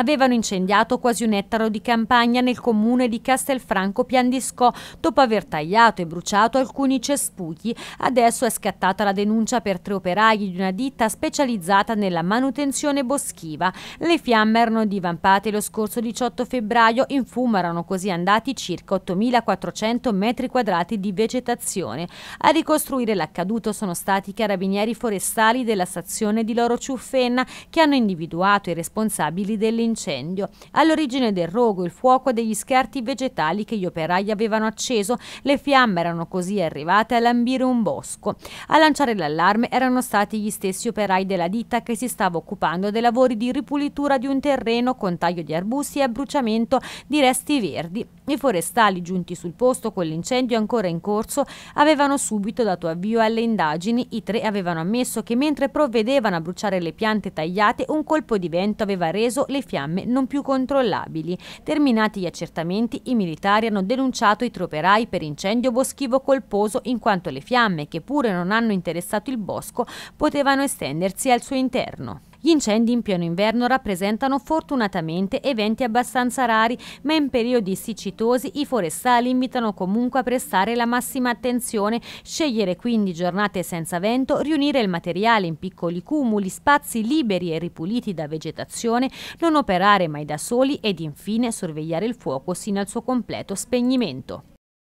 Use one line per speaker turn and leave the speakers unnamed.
avevano incendiato quasi un ettaro di campagna nel comune di Castelfranco Piandiscò dopo aver tagliato e bruciato alcuni cespugli. Adesso è scattata la denuncia per tre operai di una ditta specializzata nella manutenzione boschiva. Le fiamme erano divampate lo scorso 18 febbraio, in fumo erano così andati circa 8.400 metri quadrati di vegetazione. A ricostruire l'accaduto sono stati i carabinieri forestali della stazione di Loro Ciuffenna che hanno individuato i responsabili dell'incendio l'incendio. All'origine del rogo il fuoco degli scarti vegetali che gli operai avevano acceso, le fiamme erano così arrivate a lambire un bosco. A lanciare l'allarme erano stati gli stessi operai della ditta che si stava occupando dei lavori di ripulitura di un terreno con taglio di arbusti e abbruciamento di resti verdi. I forestali giunti sul posto con l'incendio ancora in corso avevano subito dato avvio alle indagini. I tre avevano ammesso che mentre provvedevano a bruciare le piante tagliate un colpo di vento aveva reso le fiamme non più controllabili. Terminati gli accertamenti, i militari hanno denunciato i troperai per incendio boschivo colposo in quanto le fiamme, che pure non hanno interessato il bosco, potevano estendersi al suo interno. Gli incendi in pieno inverno rappresentano fortunatamente eventi abbastanza rari, ma in periodi siccitosi i forestali invitano comunque a prestare la massima attenzione, scegliere quindi giornate senza vento, riunire il materiale in piccoli cumuli, spazi liberi e ripuliti da vegetazione, non operare mai da soli ed infine sorvegliare il fuoco sino al suo completo spegnimento.